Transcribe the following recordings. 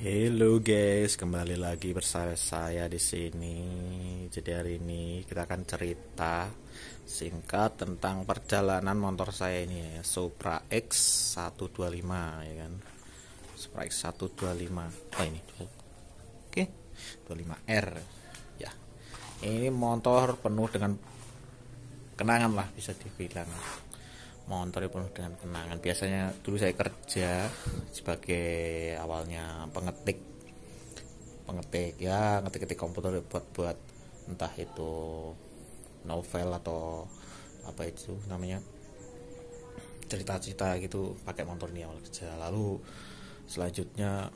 Halo guys, kembali lagi bersama saya di sini. Jadi hari ini kita akan cerita singkat tentang perjalanan motor saya ini ya, Supra X 125 ya kan. Supra X 125. Oh ini. Oke. Okay. 25R. Ya. Ini motor penuh dengan kenangan lah bisa dibilang monitor penuh dengan kenangan biasanya dulu saya kerja sebagai awalnya pengetik pengetik ya ngetik-ngetik komputer buat buat entah itu novel atau apa itu namanya cerita-cerita gitu pakai motor ini awal kerja lalu selanjutnya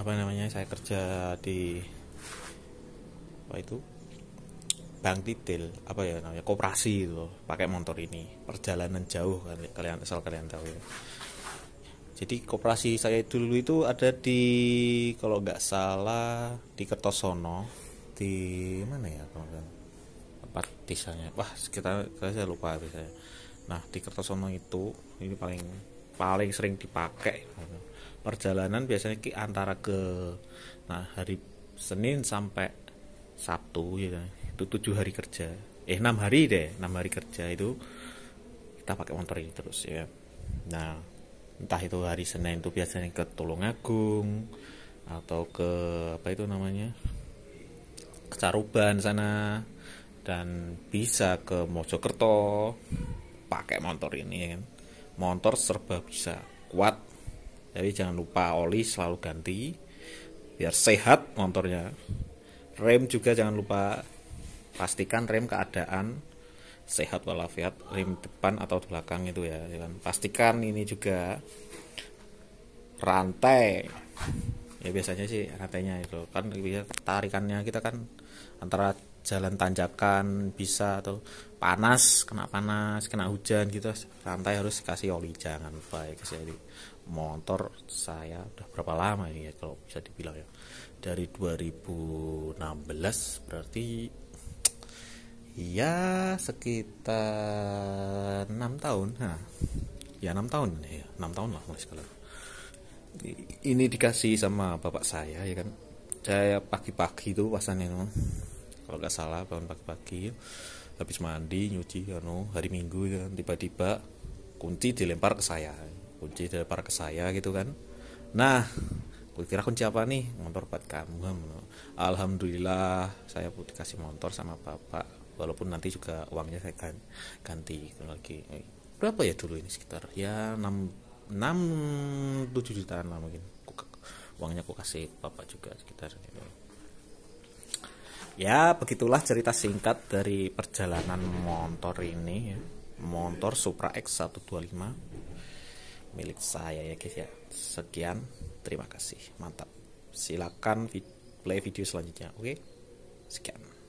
apa namanya saya kerja di apa itu bank titil apa ya namanya koperasi itu pakai motor ini perjalanan jauh kan, kalian asal kalian tahu ya jadi koperasi saya dulu itu ada di kalau nggak salah di Kertosono di mana ya kalau tempat desanya wah sekitar saya lupa saya nah di Kertosono itu ini paling paling sering dipakai perjalanan biasanya ki antara ke nah hari Senin sampai Sabtu ya itu tujuh hari kerja eh enam hari deh enam hari kerja itu kita pakai motor ini terus ya nah entah itu hari Senin itu biasanya ke Tulungagung atau ke apa itu namanya ke Caruban sana dan bisa ke Mojokerto pakai motor ini ya. Kan. motor serba bisa kuat jadi jangan lupa oli selalu ganti biar sehat motornya rem juga jangan lupa pastikan rem keadaan sehat walafiat rem depan atau belakang itu ya dan ya pastikan ini juga rantai ya biasanya sih rantainya itu kan tarikannya kita kan antara jalan tanjakan bisa atau panas kena panas kena hujan gitu santai harus ya, kasih oli jangan baik Jadi motor saya udah berapa lama ini ya kalau bisa dibilang ya dari 2016 berarti ya sekitar 6 tahun nah, ya 6 tahun ya 6 tahun lah mulai sekarang ini dikasih sama bapak saya ya kan saya pagi-pagi itu pasannya kalau nggak salah bangun pagi-pagi habis mandi nyuci anu hari minggu ya kan tiba-tiba kunci dilempar ke saya kunci dilempar ke saya gitu kan nah gue kira kunci apa nih motor buat kamu alhamdulillah saya pun dikasih motor sama bapak walaupun nanti juga uangnya saya kan ganti lagi berapa ya dulu ini sekitar ya enam 6 tujuh jutaan lah mungkin uangnya aku kasih bapak juga sekitar ini ya begitulah cerita singkat dari perjalanan motor ini ya. motor Supra X125 milik saya ya guys ya sekian terima kasih mantap silakan play video selanjutnya oke okay? sekian